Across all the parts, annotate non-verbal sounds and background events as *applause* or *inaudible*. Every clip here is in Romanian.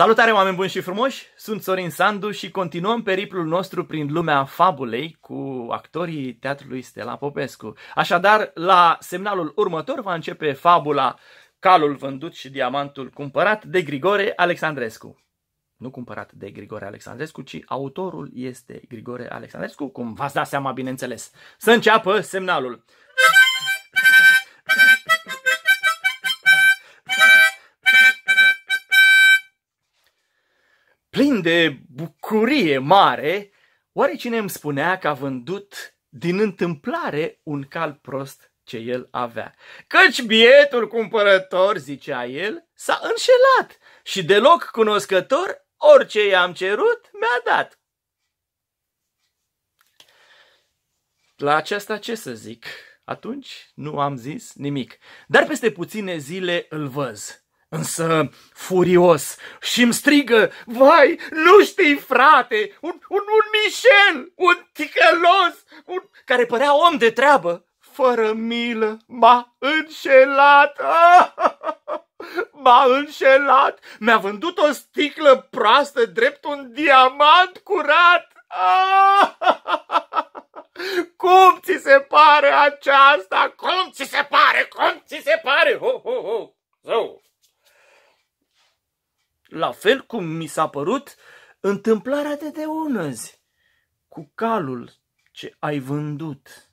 Salutare oameni buni și frumoși! Sunt Sorin Sandu și continuăm periplul nostru prin lumea fabulei cu actorii teatrului Stella Popescu. Așadar, la semnalul următor va începe fabula Calul vândut și diamantul cumpărat de Grigore Alexandrescu. Nu cumpărat de Grigore Alexandrescu, ci autorul este Grigore Alexandrescu, cum v-ați dat seama, bineînțeles. Să înceapă semnalul! plin de bucurie mare, oare cine îmi spunea că a vândut din întâmplare un cal prost ce el avea? Căci bietul cumpărător, zicea el, s-a înșelat și deloc cunoscător, orice i-am cerut, mi-a dat. La aceasta ce să zic? Atunci nu am zis nimic. Dar peste puține zile îl văz însă furios și îmi strigă, vai, nu știi frate, un, un, un Michel, un ticălos, un... care părea om de treabă, fără milă, m-a înșelat, *laughs* m-a înșelat, mi-a vândut o sticlă proastă drept un diamant curat. *laughs* Cum ți se pare aceasta? Cum ți se pare? Cum ți se pare? Ho, ho, ho! Zău! La fel cum mi s-a părut întâmplarea de unăzi cu calul ce ai vândut.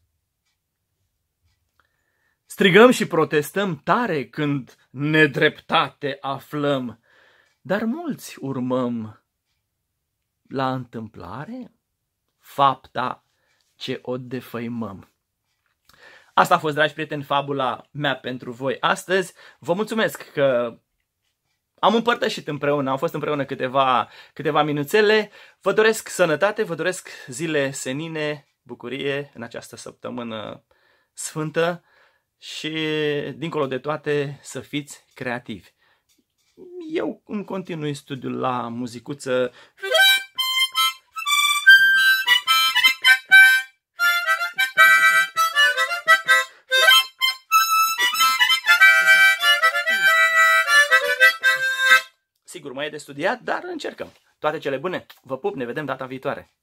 Strigăm și protestăm tare când nedreptate aflăm, dar mulți urmăm la întâmplare fapta ce o defăimăm. Asta a fost, dragi prieteni, fabula mea pentru voi astăzi. Vă mulțumesc că am împărtășit împreună, am fost împreună câteva, câteva minuțele. Vă doresc sănătate, vă doresc zile senine, bucurie în această săptămână sfântă și, dincolo de toate, să fiți creativi. Eu îmi continui studiul la muzicuță sigur mai e de studiat, dar încercăm. Toate cele bune, vă pup, ne vedem data viitoare!